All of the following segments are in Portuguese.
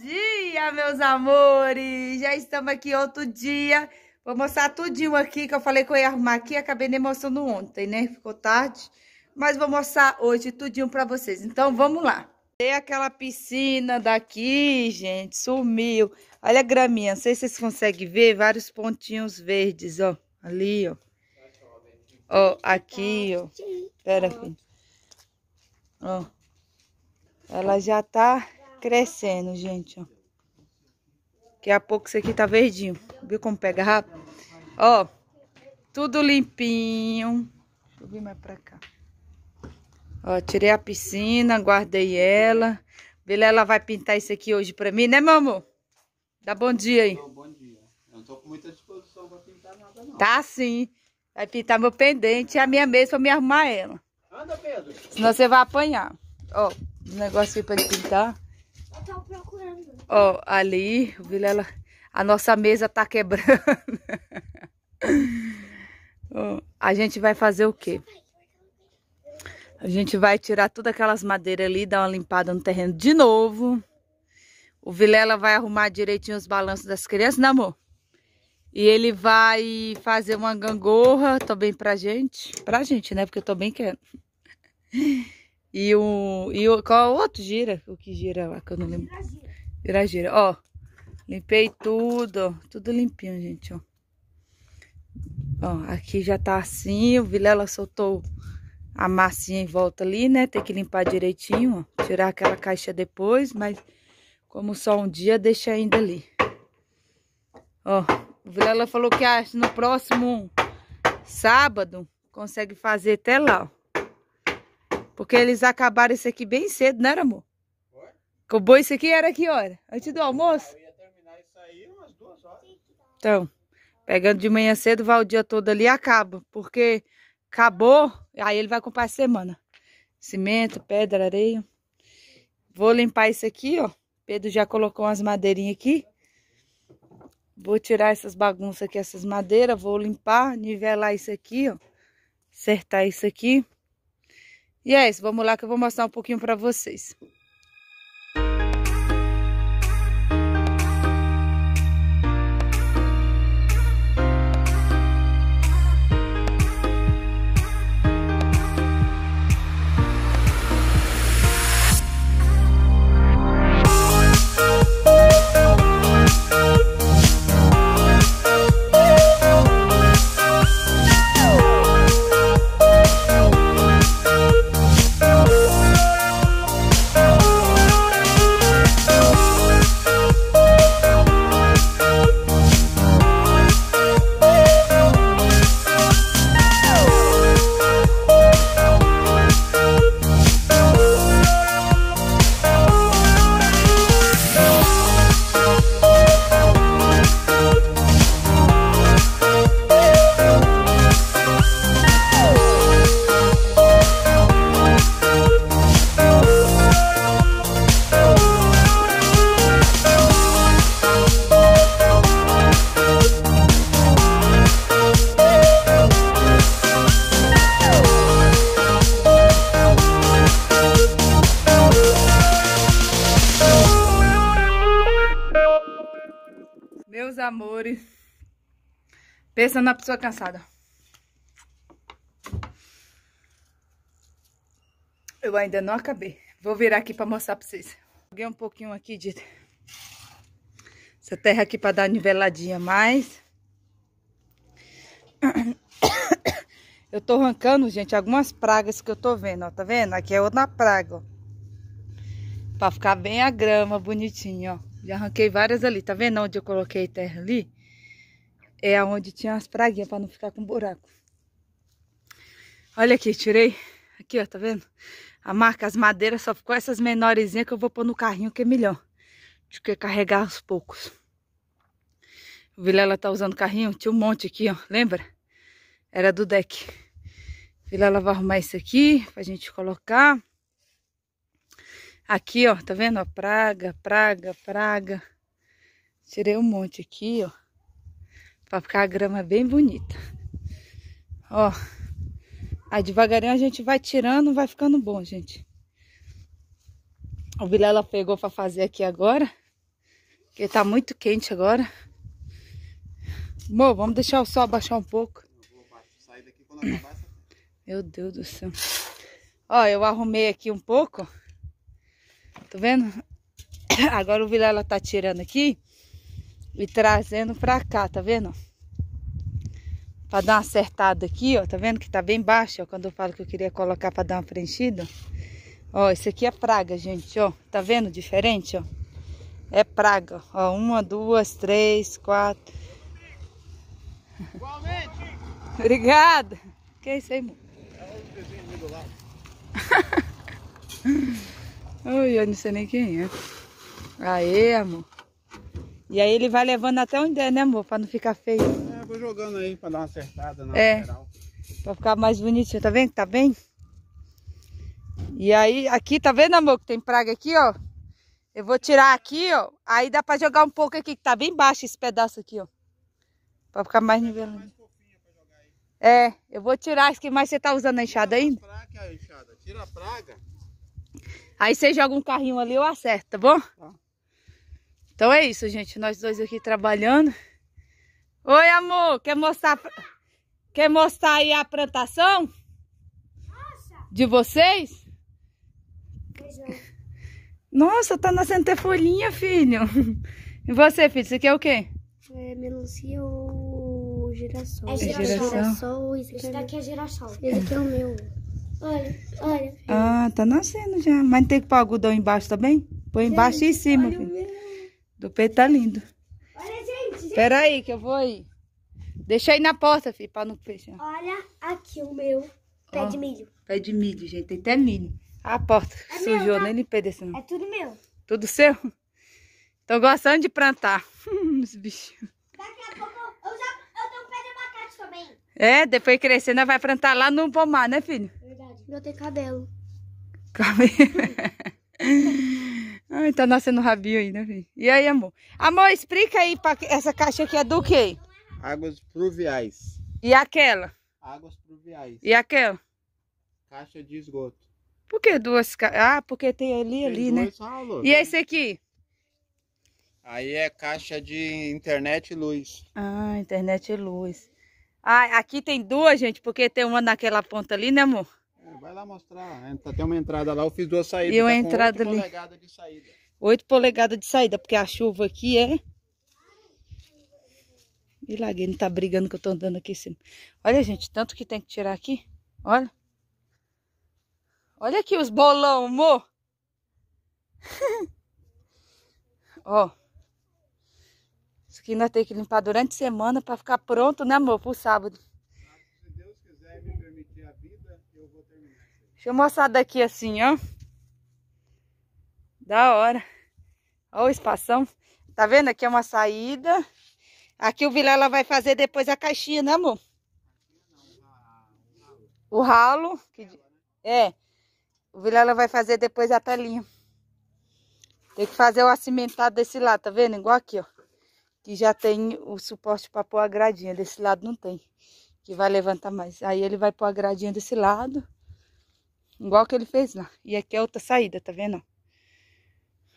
dia, meus amores! Já estamos aqui outro dia. Vou mostrar tudinho aqui, que eu falei que eu ia arrumar aqui. Acabei nem mostrando ontem, né? Ficou tarde. Mas vou mostrar hoje tudinho pra vocês. Então, vamos lá. Tem aquela piscina daqui, gente. Sumiu. Olha a graminha. Não sei se vocês conseguem ver. Vários pontinhos verdes, ó. Ali, ó. Ó, aqui, ó. Pera, filho. Ó. Ela já tá crescendo, gente, ó. Daqui a pouco isso aqui tá verdinho. Viu como pega rápido? Ó, tudo limpinho. Deixa eu vir mais pra cá. Ó, tirei a piscina, guardei ela. ela vai pintar isso aqui hoje pra mim, né, meu amor? Dá bom dia aí. Bom dia. Eu não tô com muita disposição pra pintar nada, não. Tá sim. Vai pintar meu pendente e a minha mesa pra me arrumar ela. Anda, Pedro. Senão você vai apanhar. Ó, um negócios aqui pra ele pintar estão tá procurando. Ó, oh, ali, Vilela, a nossa mesa tá quebrando. oh, a gente vai fazer o quê? A gente vai tirar todas aquelas madeiras ali, dar uma limpada no terreno de novo. O Vilela vai arrumar direitinho os balanços das crianças, né amor? E ele vai fazer uma gangorra também pra gente. Pra gente, né? Porque eu tô bem querendo. E o. E o qual é outro gira? O que gira lá que eu não lembro? Gira gira. Ó. Limpei tudo. Tudo limpinho, gente, ó. Ó, aqui já tá assim. O Vilela soltou a massinha em volta ali, né? Tem que limpar direitinho, ó. Tirar aquela caixa depois, mas como só um dia, deixa ainda ali. Ó, o Vilela falou que ah, no próximo sábado consegue fazer até lá, ó. Porque eles acabaram isso aqui bem cedo, né, amor? Foi? Acabou isso aqui, era que hora? Antes do almoço? Eu ia terminar isso aí umas duas horas. Então, pegando de manhã cedo, vai o dia todo ali e acaba. Porque acabou, aí ele vai comprar a semana. Cimento, pedra, areia. Vou limpar isso aqui, ó. Pedro já colocou umas madeirinhas aqui. Vou tirar essas bagunças aqui, essas madeiras. Vou limpar, nivelar isso aqui, ó. Acertar isso aqui. E é isso, vamos lá que eu vou mostrar um pouquinho para vocês. amores. Pensa na pessoa cansada. Eu ainda não acabei. Vou virar aqui para mostrar para vocês. Joguei um pouquinho aqui de... Essa terra aqui para dar niveladinha mais. Eu tô arrancando, gente, algumas pragas que eu tô vendo, ó. Tá vendo? Aqui é outra praga, ó. Pra ficar bem a grama bonitinha, ó. Já arranquei várias ali. Tá vendo onde eu coloquei terra ali? É onde tinha as praguinhas para não ficar com buraco. Olha aqui, tirei. Aqui, ó, tá vendo? A marca, as madeiras, só ficou essas menorzinhas que eu vou pôr no carrinho que é melhor. De que carregar aos poucos. O Vilela tá usando carrinho, tinha um monte aqui, ó, lembra? Era do deck. Vilela vai arrumar isso aqui pra gente colocar. Aqui, ó, tá vendo? praga, praga, praga. Tirei um monte aqui, ó. Pra ficar a grama bem bonita. Ó. Aí devagarinho a gente vai tirando, vai ficando bom, gente. O Vilela pegou pra fazer aqui agora. Porque tá muito quente agora. Bom, vamos deixar o sol abaixar um pouco. Meu Deus do céu. Ó, eu arrumei aqui um pouco. Tá vendo? Agora o Vilela tá tirando aqui e trazendo pra cá, tá vendo? Pra dar uma acertada aqui, ó. Tá vendo que tá bem baixo, ó. Quando eu falo que eu queria colocar pra dar uma preenchida. Ó, isso aqui é praga, gente, ó. Tá vendo? Diferente, ó. É praga, ó. Uma, duas, três, quatro. Igualmente. Obrigada. Que é isso aí, amor? É o desenho do lado. Ai, eu não sei nem quem é. Aê, amor. E aí ele vai levando até onde é, né, amor? Pra não ficar feio. É, vou jogando aí pra dar uma acertada na é, lateral. Pra ficar mais bonitinho, tá vendo? Tá bem? E aí, aqui, tá vendo, amor, que tem praga aqui, ó? Eu vou tirar aqui, ó. Aí dá pra jogar um pouco aqui, que tá bem baixo esse pedaço aqui, ó. Pra ficar mais é nivelado. É, eu vou tirar esse que mais você tá usando a enxada ainda. Tira a praga, tira a praga. Aí você joga um carrinho ali, eu acerto, tá bom? Tá. Então é isso, gente. Nós dois aqui trabalhando. Oi, amor. Quer mostrar, quer mostrar aí a plantação? Nossa. De vocês? Nossa, tá nascendo até folhinha, filho. E você, filho? Isso aqui é o quê? É melancia ou girassol. É girassol. É girassol. É isso daqui é girassol. Esse daqui é o meu. Olha, olha. Ah, tá nascendo já. Mas não tem que pôr algodão embaixo também? Põe embaixo e em cima, filho. Meu... Do peito tá lindo. Olha, gente. gente. Pera aí que eu vou aí. Deixa aí na porta, filho, pra não fechar. Olha aqui o meu pé oh, de milho. Pé de milho, gente. Tem até milho. A porta é sujou, meu, tá? nem limpei desse não. É tudo meu. Tudo seu? Tô gostando de plantar. Os bichinhos. Daqui a pouco eu já eu tenho um pé de abacate também. É, depois crescendo, vai plantar lá no pomar, né, filho? Pra ter cabelo. Cabelo. Ai, tá nascendo rabinho ainda, né, filho. E aí, amor? Amor, explica aí, pra... essa caixa aqui é do quê? Águas pluviais. E aquela? Águas pluviais. E aquela? Caixa de esgoto. Por que duas caixas? Ah, porque tem ali, tem ali, né? Salas, e né? esse aqui? Aí é caixa de internet e luz. Ah, internet e luz. Ah, aqui tem duas, gente, porque tem uma naquela ponta ali, né, amor? Vai lá mostrar. Né? Tá, tem uma entrada lá, eu fiz duas saídas. E uma tá entrada 8 ali. 8 polegadas de saída. 8 polegadas de saída, porque a chuva aqui é... E não tá brigando que eu tô andando aqui em cima. Olha, gente, tanto que tem que tirar aqui. Olha. Olha aqui os bolão, amor. Ó. Isso aqui nós temos que limpar durante a semana para ficar pronto, né, amor? Pro sábado. Deixa eu mostrar daqui assim, ó. Da hora. Ó o espação. Tá vendo? Aqui é uma saída. Aqui o Vilela vai fazer depois a caixinha, né, amor? O ralo. Que... É. O Vilela vai fazer depois a telinha. Tem que fazer o acimentado desse lado, tá vendo? Igual aqui, ó. Que já tem o suporte para pôr a gradinha. Desse lado não tem. Que vai levantar mais. Aí ele vai pôr a gradinha desse lado. Igual que ele fez lá. E aqui é outra saída, tá vendo?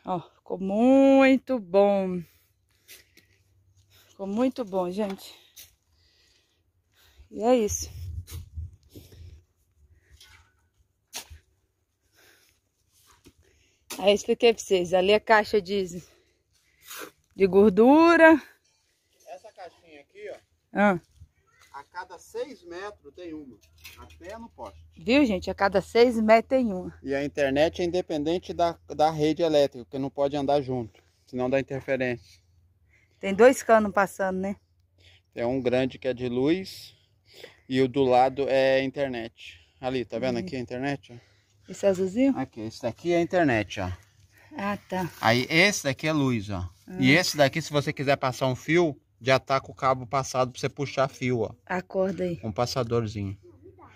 Ó, ficou muito bom. Ficou muito bom, gente. E é isso. Aí eu expliquei pra vocês. Ali a caixa de, de gordura. Essa caixinha aqui, ó. Ah cada seis metros tem uma, até no poste. Viu, gente? A cada seis metros tem uma. E a internet é independente da, da rede elétrica, porque não pode andar junto, senão dá interferência. Tem dois canos passando, né? Tem um grande que é de luz e o do lado é internet. Ali, tá vendo uhum. aqui a uhum. internet? Ó? Esse azulzinho? Aqui, esse daqui é a internet, ó. Ah, tá. Aí esse daqui é luz, ó. E ah. esse daqui, se você quiser passar um fio, de ataca tá o cabo passado pra você puxar fio, ó. Acorda aí. Um passadorzinho.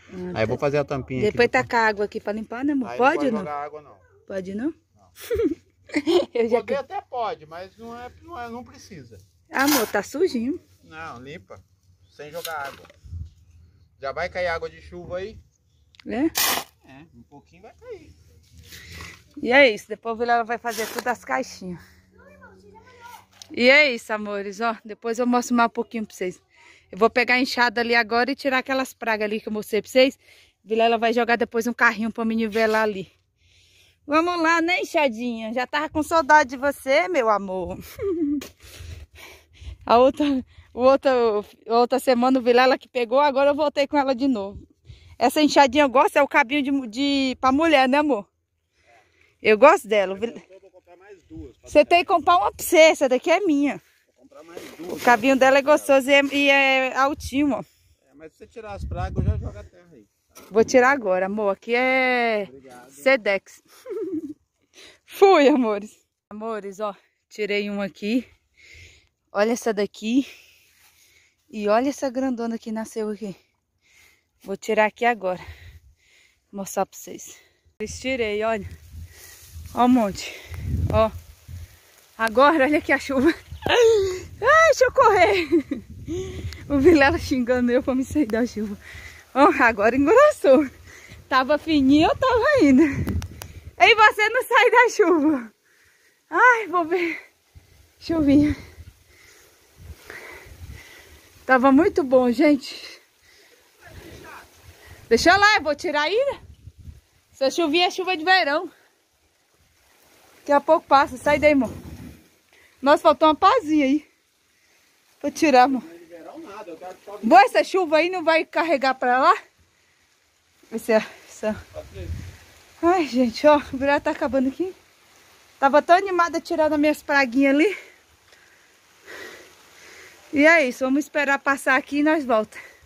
Ah, aí eu vou tá. fazer a tampinha Depois aqui, tacar água aqui pra limpar, né, amor? Aí pode não ou não? Água, não? Pode não? não. eu já... Poder até pode, mas não, é, não, é, não precisa. Amor, tá sujinho. Não, limpa. Sem jogar água. Já vai cair água de chuva aí? É? É, um pouquinho vai cair. E é isso. Depois o Vila vai fazer todas as caixinhas. E é isso, amores, ó. Depois eu mostro mais um pouquinho pra vocês. Eu vou pegar a enxada ali agora e tirar aquelas pragas ali que eu mostrei pra vocês. Vilela vai jogar depois um carrinho pra me nivelar ali. Vamos lá, né, enxadinha? Já tava com saudade de você, meu amor. a outra, o outra, outra semana o Vilela que pegou, agora eu voltei com ela de novo. Essa enxadinha eu gosto, é o cabinho de, de pra mulher, né, amor? Eu gosto dela. Vilela... Você tem que comprar uma pra você, essa daqui é minha. Vou comprar mais duas. O cabinho né? dela é gostoso e é, e é altinho, ó. É, mas se você tirar as pragas, eu já jogo a terra aí. Tá? Vou tirar agora, amor. Aqui é Sedex. Fui, amores. Amores, ó, tirei um aqui. Olha essa daqui. E olha essa grandona que nasceu aqui. Vou tirar aqui agora. Vou mostrar pra vocês. Estirei, olha. Ó o monte. Ó. Agora, olha aqui a chuva. Ai, deixa eu correr. O Vilela xingando eu pra me sair da chuva. Ó, agora engrossou. Tava fininho, eu tava ainda. E você não sai da chuva. Ai, vou ver. Chuvinha. Tava muito bom, gente. Deixa lá, eu vou tirar ira. Essa chuvinha é chuva de verão. Daqui a pouco passa. Sai daí, amor. Nossa, faltou uma pazinha aí. Vou tirar, amor. Boa, essa chuva aí não vai carregar pra lá? Esse, essa... Ai, gente, ó. O virar tá acabando aqui. Tava tão animada tirando as minhas praguinhas ali. E é isso. Vamos esperar passar aqui e nós voltamos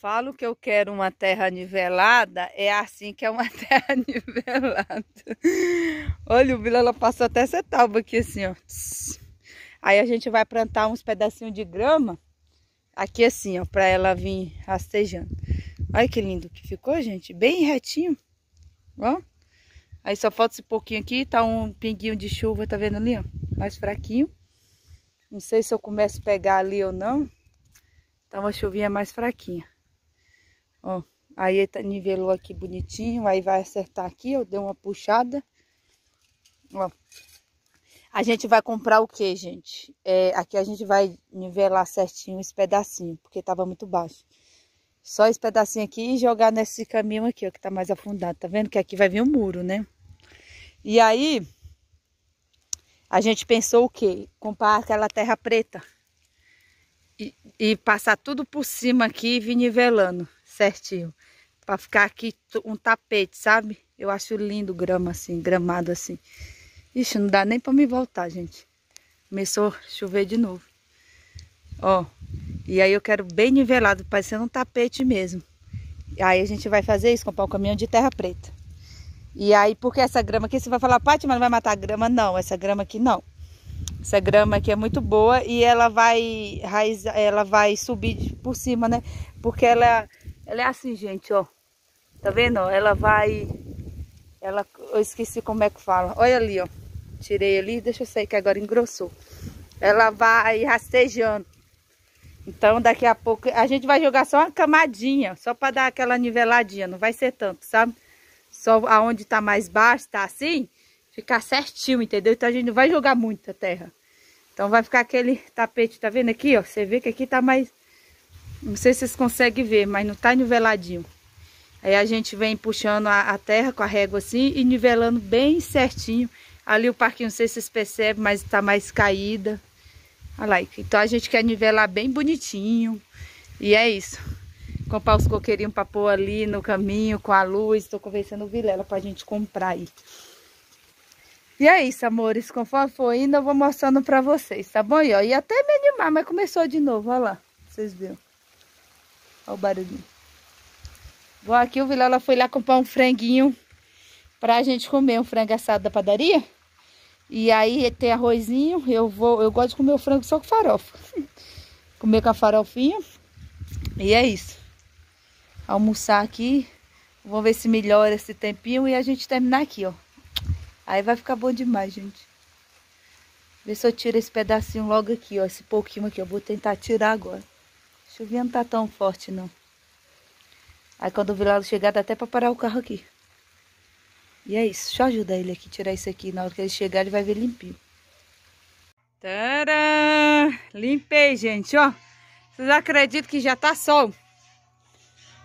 falo que eu quero uma terra nivelada, é assim que é uma terra nivelada. Olha, o Vila passou até essa tábua aqui assim, ó. Aí a gente vai plantar uns pedacinhos de grama aqui assim, ó, para ela vir rastejando. Olha que lindo que ficou, gente. Bem retinho. Ó. Aí só falta esse pouquinho aqui, tá um pinguinho de chuva, tá vendo ali, ó? Mais fraquinho. Não sei se eu começo a pegar ali ou não. Tá uma chuvinha mais fraquinha. Ó, aí ele tá- nivelou aqui bonitinho, aí vai acertar aqui, eu dei uma puxada. Ó. A gente vai comprar o que, gente? É, aqui a gente vai nivelar certinho esse pedacinho, porque tava muito baixo. Só esse pedacinho aqui e jogar nesse caminho aqui, ó, que tá mais afundado. Tá vendo que aqui vai vir um muro, né? E aí, a gente pensou o quê? Comprar aquela terra preta. E, e, passar tudo por cima aqui e vir nivelando certinho. Pra ficar aqui um tapete, sabe? Eu acho lindo grama assim, gramado assim. Ixi, não dá nem pra me voltar, gente. Começou a chover de novo. Ó, e aí eu quero bem nivelado, parecendo um tapete mesmo. E aí a gente vai fazer isso, comprar um caminhão de terra preta. E aí, porque essa grama aqui, você vai falar, Paty, mas não vai matar a grama? Não, essa grama aqui não. Essa grama aqui é muito boa e ela vai, raiz, ela vai subir por cima, né? Porque ela ela é assim, gente, ó. Tá vendo? Ela vai... Ela... Eu esqueci como é que fala. Olha ali, ó. Tirei ali. Deixa eu sair que agora engrossou. Ela vai rastejando. Então, daqui a pouco... A gente vai jogar só uma camadinha. Só pra dar aquela niveladinha. Não vai ser tanto, sabe? Só aonde tá mais baixo, tá assim... Ficar certinho, entendeu? Então, a gente não vai jogar muita terra. Então, vai ficar aquele tapete, tá vendo aqui, ó? Você vê que aqui tá mais não sei se vocês conseguem ver, mas não tá niveladinho. Aí a gente vem puxando a, a terra com a régua assim e nivelando bem certinho. Ali o parquinho, não sei se vocês percebem, mas tá mais caída. Olha lá, então a gente quer nivelar bem bonitinho. E é isso. Comprar os coqueirinhos pra pôr ali no caminho com a luz. Tô conversando com o Vilela pra gente comprar aí. E é isso, amores. Conforme for indo, eu vou mostrando pra vocês, tá bom? E, ó, e até me animar, mas começou de novo, olha lá. Vocês viram. Olha o barulhinho. Bom, aqui o Vilela foi lá comprar um franguinho pra gente comer, um frango assado da padaria. E aí tem arrozinho, eu vou, eu gosto de comer o frango só com farofa. comer com a farofinha. E é isso. Almoçar aqui. Vamos ver se melhora esse tempinho e a gente terminar aqui, ó. Aí vai ficar bom demais, gente. Vê se eu tiro esse pedacinho logo aqui, ó. Esse pouquinho aqui. Eu vou tentar tirar agora chuvinha não tá tão forte, não. Aí quando o Vilado chegar, dá até pra parar o carro aqui. E é isso. Deixa eu ajudar ele aqui, tirar isso aqui. Na hora que ele chegar, ele vai ver limpinho. Tcharam! Limpei, gente, ó. Vocês acreditam que já tá sol?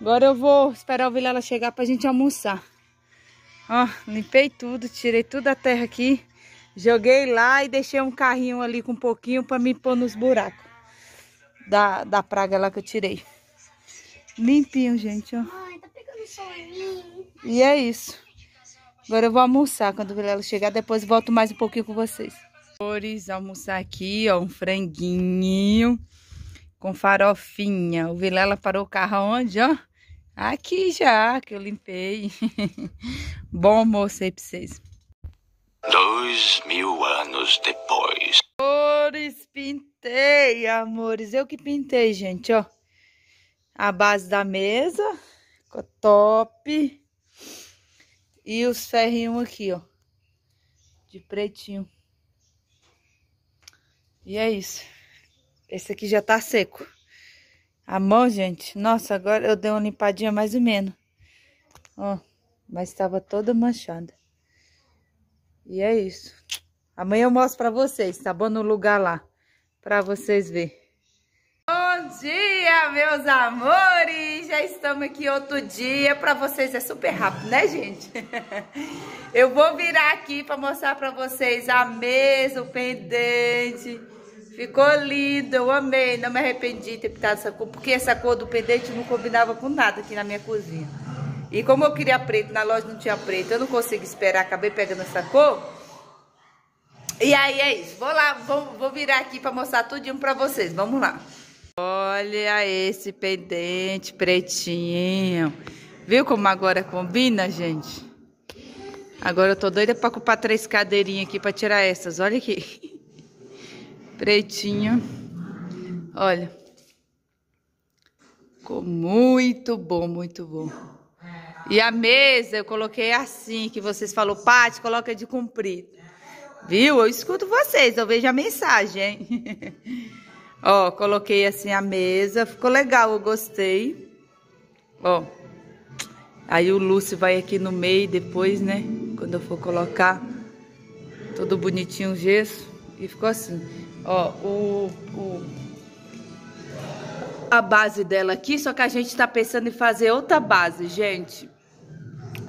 Agora eu vou esperar o Vilela chegar pra gente almoçar. Ó, limpei tudo, tirei tudo da terra aqui. Joguei lá e deixei um carrinho ali com um pouquinho pra me pôr nos buracos da, da praga lá que eu tirei. Limpinho, gente, ó. Ai, tá pegando E é isso. Agora eu vou almoçar quando o Vilela chegar. Depois volto mais um pouquinho com vocês. Flores, almoçar aqui, ó. Um franguinho com farofinha. O Vilela parou o carro onde, ó? Aqui já, que eu limpei. Bom almoço aí pra vocês. Dois mil anos depois. Amores, pintei, amores. Eu que pintei, gente, ó. A base da mesa. Ficou top. E os ferrinhos aqui, ó. De pretinho. E é isso. Esse aqui já tá seco. A mão, gente. Nossa, agora eu dei uma limpadinha mais ou menos. Ó. Mas tava toda manchada. E é isso. Amanhã eu mostro pra vocês, tá bom? No lugar lá, pra vocês verem. Bom dia, meus amores! Já estamos aqui outro dia. Pra vocês é super rápido, né, gente? Eu vou virar aqui pra mostrar pra vocês a mesa, o pendente. Ficou lindo, eu amei. Não me arrependi de ter pintado essa cor, porque essa cor do pendente não combinava com nada aqui na minha cozinha. E como eu queria preto, na loja não tinha preto, eu não consigo esperar, acabei pegando essa cor. E aí é isso. Vou lá, vou, vou virar aqui para mostrar tudinho para vocês. Vamos lá. Olha esse pendente pretinho. Viu como agora combina, gente? Agora eu tô doida para ocupar três cadeirinhas aqui para tirar essas. Olha aqui. Pretinho. Olha. Ficou muito bom, muito bom. E a mesa eu coloquei assim, que vocês falou, Paty, coloca de comprido. Viu? Eu escuto vocês, eu vejo a mensagem, hein? Ó, coloquei assim a mesa, ficou legal, eu gostei. Ó, aí o Lúcio vai aqui no meio depois, né? Quando eu for colocar, todo bonitinho o gesso. E ficou assim, ó, o, o, a base dela aqui, só que a gente tá pensando em fazer outra base, gente.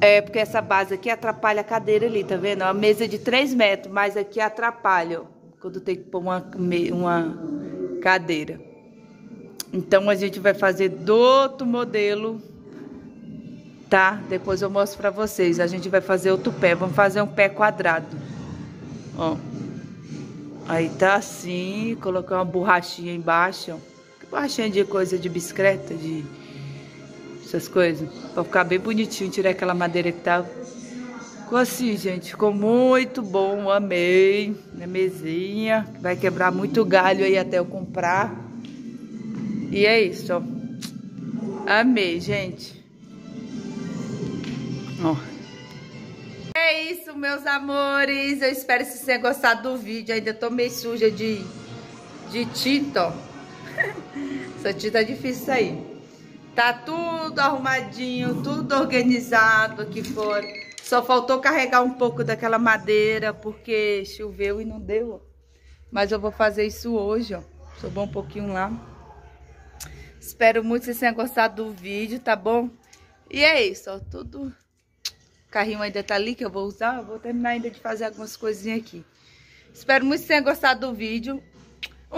É, porque essa base aqui atrapalha a cadeira ali, tá vendo? É uma mesa de 3 metros, mas aqui atrapalha, ó, quando tem que pôr uma, uma cadeira. Então, a gente vai fazer do outro modelo, tá? Depois eu mostro pra vocês. A gente vai fazer outro pé, vamos fazer um pé quadrado. Ó. Aí tá assim, colocar uma borrachinha embaixo, ó. Que borrachinha de coisa de bicicleta, de essas coisas, para ficar bem bonitinho, tirar aquela madeira que tava. Tá ficou assim, gente, ficou muito bom, amei. Minha né, mesinha, vai quebrar muito galho aí até eu comprar. E é isso, ó. Amei, gente. Ó. É isso, meus amores. Eu espero que vocês tenham gostado do vídeo. ainda tô meio suja de, de tinta, ó. Essa tinta é difícil sair. Tá tudo arrumadinho, tudo organizado aqui fora. Só faltou carregar um pouco daquela madeira, porque choveu e não deu. Mas eu vou fazer isso hoje, ó. Sobrou um pouquinho lá. Espero muito que vocês tenham gostado do vídeo, tá bom? E é isso, ó. Tudo... O carrinho ainda tá ali que eu vou usar. Eu vou terminar ainda de fazer algumas coisinhas aqui. Espero muito que vocês tenham gostado do vídeo.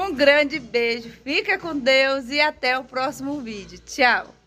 Um grande beijo, fica com Deus e até o próximo vídeo. Tchau!